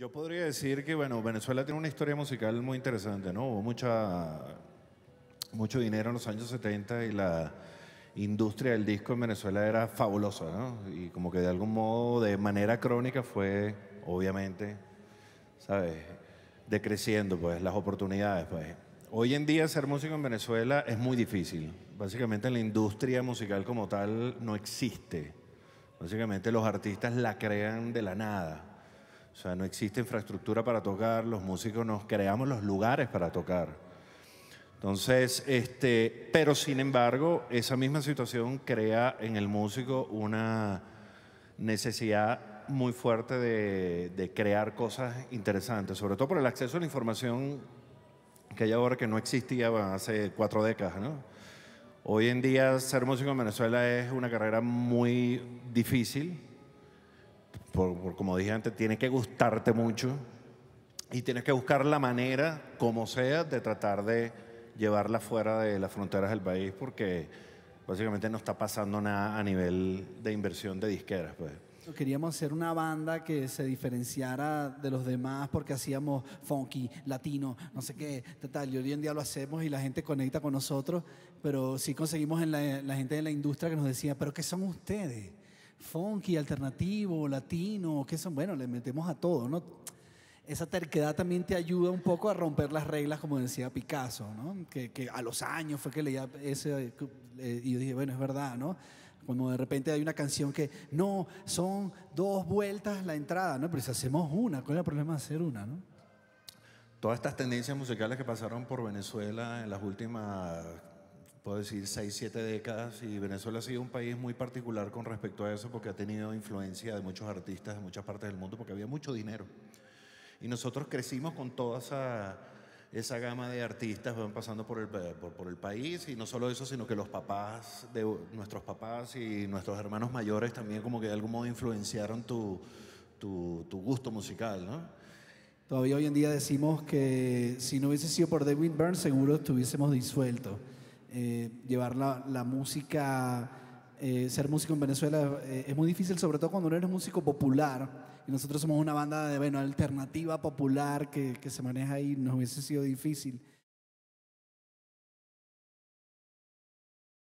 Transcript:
Yo podría decir que, bueno, Venezuela tiene una historia musical muy interesante, ¿no? Hubo mucha, mucho dinero en los años 70 y la industria del disco en Venezuela era fabulosa, ¿no? Y como que de algún modo, de manera crónica, fue, obviamente, ¿sabes? Decreciendo, pues, las oportunidades, pues. Hoy en día ser músico en Venezuela es muy difícil. Básicamente la industria musical como tal no existe. Básicamente los artistas la crean de la nada. O sea, no existe infraestructura para tocar, los músicos nos creamos los lugares para tocar. Entonces, este, pero sin embargo, esa misma situación crea en el músico una necesidad muy fuerte de, crear cosas interesantes, sobre todo por el acceso a la información que hay ahora que no existía hace cuatro décadas, Hoy en día ser músico en Venezuela es una carrera muy difícil por, como dije antes, tiene que gustarte mucho y tienes que buscar la manera, como sea, de tratar de llevarla fuera de las fronteras del país porque básicamente no está pasando nada a nivel de inversión de disqueras. Pues. Queríamos hacer una banda que se diferenciara de los demás porque hacíamos funky, latino, no sé qué, tal. Y hoy en día lo hacemos y la gente conecta con nosotros, pero sí conseguimos en la, la gente de la industria que nos decía, pero ¿qué son ustedes? funky, alternativo, latino, que son, bueno, le metemos a todo, ¿no? Esa terquedad también te ayuda un poco a romper las reglas, como decía Picasso, ¿no? Que, a los años fue que leía ese, eh, y yo dije, bueno, es verdad, ¿no? Como de repente hay una canción que, no, son dos vueltas la entrada, ¿no? Pero si hacemos una, ¿cuál es el problema de hacer una, ¿no? Todas estas tendencias musicales que pasaron por Venezuela en las últimas puedo decir, seis, siete décadas y Venezuela ha sido un país muy particular con respecto a eso porque ha tenido influencia de muchos artistas de muchas partes del mundo porque había mucho dinero. Y nosotros crecimos con toda esa, esa gama de artistas, van pasando por el, por, el país y no solo eso, sino que los papás, de, nuestros papás y nuestros hermanos mayores también como que de algún modo influenciaron tu, tu, gusto musical, ¿no? Todavía hoy en día decimos que si no hubiese sido por David Byrne, seguro estuviésemos disueltos. Eh, llevar la, música, eh, ser músico en Venezuela eh, es muy difícil, sobre todo cuando no eres músico popular. Y nosotros somos una banda de, bueno, alternativa popular que, que se maneja ahí, nos hubiese sido difícil.